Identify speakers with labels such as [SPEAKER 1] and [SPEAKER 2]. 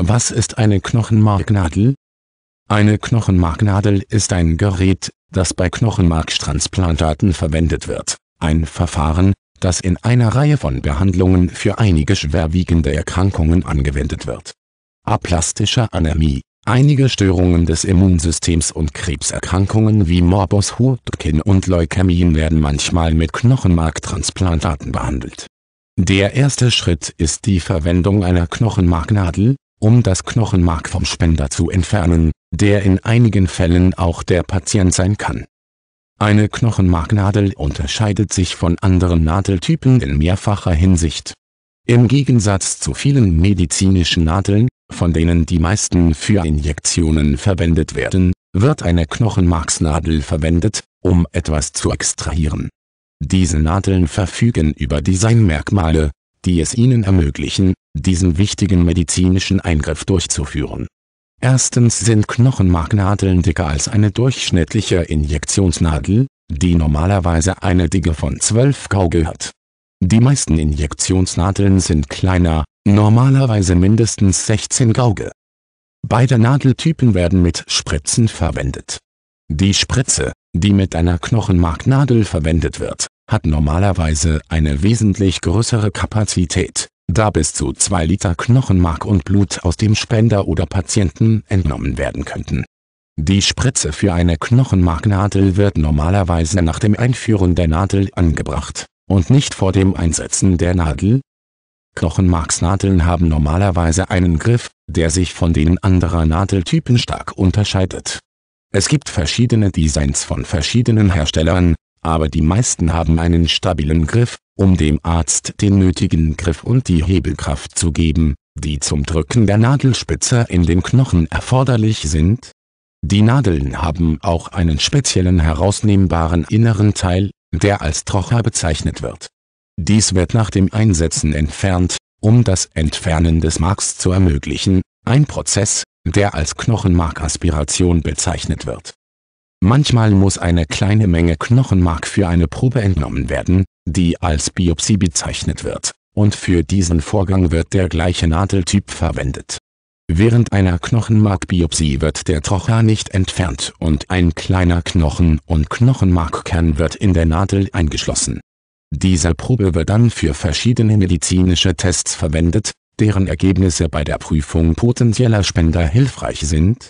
[SPEAKER 1] Was ist eine Knochenmarknadel? Eine Knochenmarknadel ist ein Gerät, das bei Knochenmarkstransplantaten verwendet wird. Ein Verfahren, das in einer Reihe von Behandlungen für einige schwerwiegende Erkrankungen angewendet wird. Aplastische Anämie, einige Störungen des Immunsystems und Krebserkrankungen wie Morbus Hodgkin und Leukämien werden manchmal mit Knochenmarktransplantaten behandelt. Der erste Schritt ist die Verwendung einer Knochenmarknadel um das Knochenmark vom Spender zu entfernen, der in einigen Fällen auch der Patient sein kann. Eine Knochenmarknadel unterscheidet sich von anderen Nadeltypen in mehrfacher Hinsicht. Im Gegensatz zu vielen medizinischen Nadeln, von denen die meisten für Injektionen verwendet werden, wird eine Knochenmarksnadel verwendet, um etwas zu extrahieren. Diese Nadeln verfügen über Designmerkmale, die es ihnen ermöglichen, diesen wichtigen medizinischen Eingriff durchzuführen. Erstens sind Knochenmarknadeln dicker als eine durchschnittliche Injektionsnadel, die normalerweise eine Dicke von 12 Gauge hat. Die meisten Injektionsnadeln sind kleiner, normalerweise mindestens 16 Gauge. Beide Nadeltypen werden mit Spritzen verwendet. Die Spritze, die mit einer Knochenmarknadel verwendet wird, hat normalerweise eine wesentlich größere Kapazität da bis zu 2 Liter Knochenmark und Blut aus dem Spender oder Patienten entnommen werden könnten. Die Spritze für eine Knochenmarknadel wird normalerweise nach dem Einführen der Nadel angebracht, und nicht vor dem Einsetzen der Nadel. Knochenmarksnadeln haben normalerweise einen Griff, der sich von denen anderer Nadeltypen stark unterscheidet. Es gibt verschiedene Designs von verschiedenen Herstellern, aber die meisten haben einen stabilen Griff, um dem Arzt den nötigen Griff und die Hebelkraft zu geben, die zum Drücken der Nadelspitze in den Knochen erforderlich sind. Die Nadeln haben auch einen speziellen herausnehmbaren inneren Teil, der als Trocher bezeichnet wird. Dies wird nach dem Einsetzen entfernt, um das Entfernen des Marks zu ermöglichen, ein Prozess, der als Knochenmarkaspiration bezeichnet wird. Manchmal muss eine kleine Menge Knochenmark für eine Probe entnommen werden, die als Biopsie bezeichnet wird, und für diesen Vorgang wird der gleiche Nadeltyp verwendet. Während einer Knochenmarkbiopsie wird der Trocher nicht entfernt und ein kleiner Knochen- und Knochenmarkkern wird in der Nadel eingeschlossen. Diese Probe wird dann für verschiedene medizinische Tests verwendet, deren Ergebnisse bei der Prüfung potenzieller Spender hilfreich sind